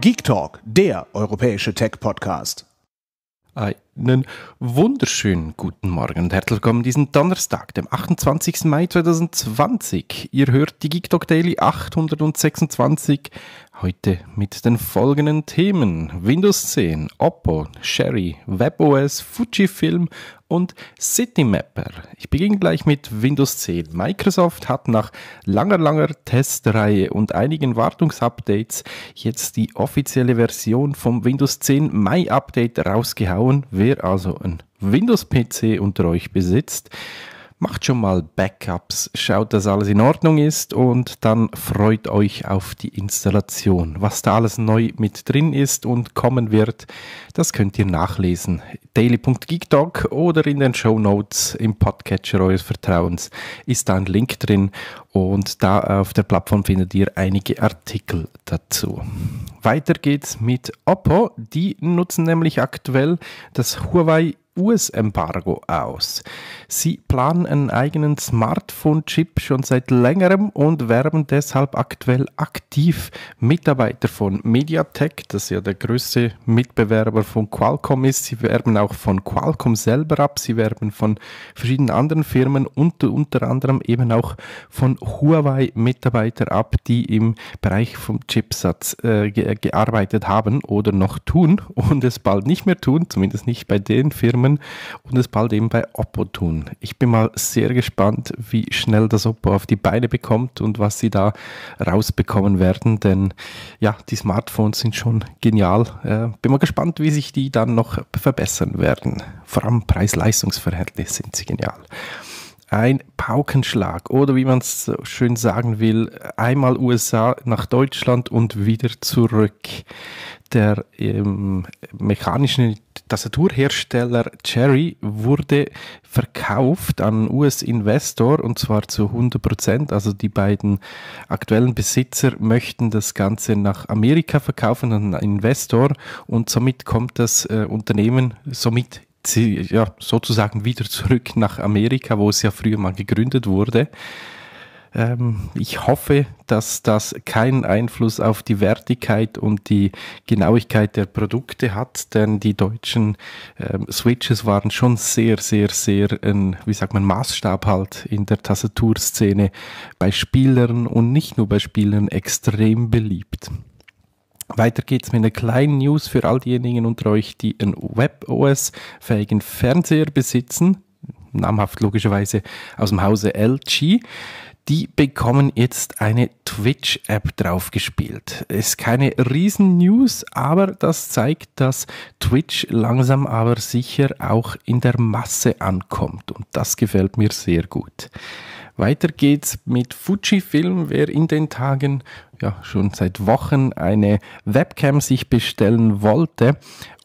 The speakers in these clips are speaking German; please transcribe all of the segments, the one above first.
Geek Talk, der europäische Tech-Podcast. Einen wunderschönen guten Morgen und herzlich willkommen diesen Donnerstag, dem 28. Mai 2020. Ihr hört die Geek Talk Daily 826 Heute mit den folgenden Themen: Windows 10, Oppo, Sherry, WebOS, Fujifilm und CityMapper. Ich beginne gleich mit Windows 10. Microsoft hat nach langer, langer Testreihe und einigen Wartungsupdates jetzt die offizielle Version vom Windows 10 Mai Update rausgehauen. Wer also ein Windows-PC unter euch besitzt, Macht schon mal Backups, schaut, dass alles in Ordnung ist und dann freut euch auf die Installation. Was da alles neu mit drin ist und kommen wird, das könnt ihr nachlesen. daily.geekdog oder in den Show Notes im Podcatcher eures Vertrauens ist da ein Link drin und da auf der Plattform findet ihr einige Artikel dazu. Weiter geht's mit Oppo. Die nutzen nämlich aktuell das Huawei US-Embargo aus. Sie planen einen eigenen Smartphone-Chip schon seit längerem und werben deshalb aktuell aktiv Mitarbeiter von MediaTek, das ja der größte Mitbewerber von Qualcomm ist. Sie werben auch von Qualcomm selber ab, sie werben von verschiedenen anderen Firmen und unter anderem eben auch von Huawei Mitarbeiter ab, die im Bereich vom Chipsatz äh, gearbeitet haben oder noch tun und es bald nicht mehr tun, zumindest nicht bei den Firmen genommen und es bald eben bei Oppo tun. Ich bin mal sehr gespannt, wie schnell das Oppo auf die Beine bekommt und was sie da rausbekommen werden, denn ja, die Smartphones sind schon genial. Äh, bin mal gespannt, wie sich die dann noch verbessern werden. Vor allem Preis-Leistungs-Verhältnis sind sie genial ein Paukenschlag oder wie man es so schön sagen will, einmal USA nach Deutschland und wieder zurück. Der ähm, mechanische Tastaturhersteller Cherry wurde verkauft an US-Investor und zwar zu 100 Prozent. Also die beiden aktuellen Besitzer möchten das Ganze nach Amerika verkaufen an Investor und somit kommt das äh, Unternehmen somit sie, ja, sozusagen wieder zurück nach Amerika, wo es ja früher mal gegründet wurde. Ähm, ich hoffe, dass das keinen Einfluss auf die Wertigkeit und die Genauigkeit der Produkte hat, denn die deutschen ähm, Switches waren schon sehr, sehr, sehr, ein, wie sagt man, Maßstab halt in der Tastaturszene bei Spielern und nicht nur bei Spielern extrem beliebt. Weiter geht's mit einer kleinen News für all diejenigen unter euch, die einen WebOS-fähigen Fernseher besitzen, namhaft logischerweise aus dem Hause LG. Die bekommen jetzt eine Twitch-App draufgespielt. Ist keine Riesen-News, aber das zeigt, dass Twitch langsam aber sicher auch in der Masse ankommt. Und das gefällt mir sehr gut. Weiter geht's mit Fujifilm, wer in den Tagen ja schon seit Wochen eine Webcam sich bestellen wollte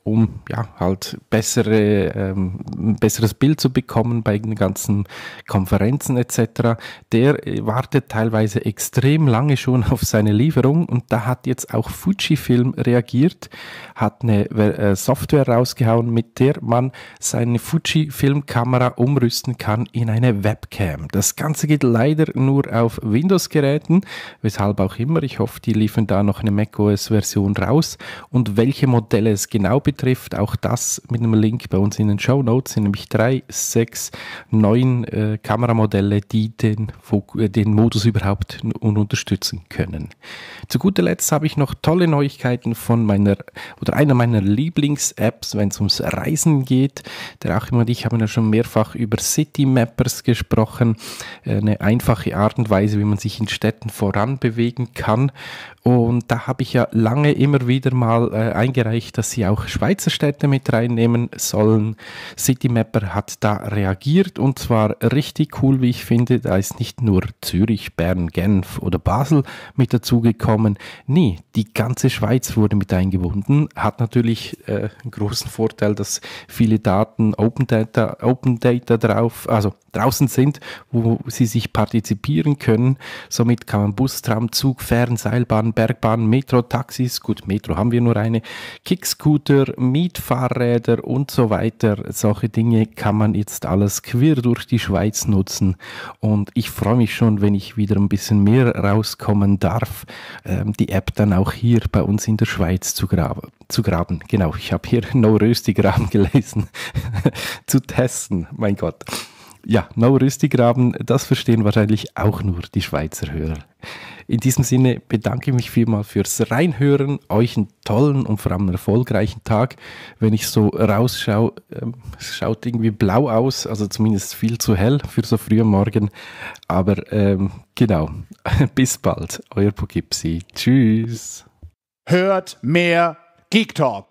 um ja halt bessere, ähm, ein besseres Bild zu bekommen bei den ganzen Konferenzen etc. Der äh, wartet teilweise extrem lange schon auf seine Lieferung und da hat jetzt auch Fujifilm reagiert, hat eine äh, Software rausgehauen, mit der man seine Fujifilm-Kamera umrüsten kann in eine Webcam. Das Ganze geht leider nur auf Windows-Geräten, weshalb auch immer. Ich hoffe, die liefern da noch eine macOS-Version raus und welche Modelle es genau betrifft betrifft, auch das mit einem Link bei uns in den Show Notes sind nämlich drei, sechs, neun äh, Kameramodelle, die den, äh, den Modus überhaupt un unterstützen können. Zu guter Letzt habe ich noch tolle Neuigkeiten von meiner oder einer meiner Lieblings-Apps, wenn es ums Reisen geht. Der Achim und ich haben ja schon mehrfach über City Mappers gesprochen. Äh, eine einfache Art und Weise, wie man sich in Städten voran bewegen kann. Und da habe ich ja lange immer wieder mal äh, eingereicht, dass sie auch Schweizer Städte mit reinnehmen sollen. CityMapper hat da reagiert und zwar richtig cool, wie ich finde. Da ist nicht nur Zürich, Bern, Genf oder Basel mit dazugekommen. Nee, die ganze Schweiz wurde mit eingebunden. Hat natürlich äh, einen großen Vorteil, dass viele Daten Open Data, Open Data drauf, also draußen sind, wo sie sich partizipieren können. Somit kann man Bus, Tram, Zug, Fern, Seilbahn, Bergbahn, Metro, Taxis, gut, Metro haben wir nur eine, Kickscooter, Mietfahrräder und so weiter. Solche Dinge kann man jetzt alles quer durch die Schweiz nutzen. Und ich freue mich schon, wenn ich wieder ein bisschen mehr rauskommen darf, ähm, die App dann auch hier bei uns in der Schweiz zu, graben. Zu graben. Genau, ich habe hier No Rösti graben gelesen. zu testen, mein Gott. Ja, No Rüstigraben, das verstehen wahrscheinlich auch nur die Schweizer Hörer. In diesem Sinne bedanke ich mich vielmal fürs Reinhören, euch einen tollen und vor allem erfolgreichen Tag. Wenn ich so rausschaue, ähm, es schaut irgendwie blau aus, also zumindest viel zu hell für so früh am Morgen. Aber ähm, genau, bis bald, euer Pogipsi. Tschüss. Hört mehr Geek Talk.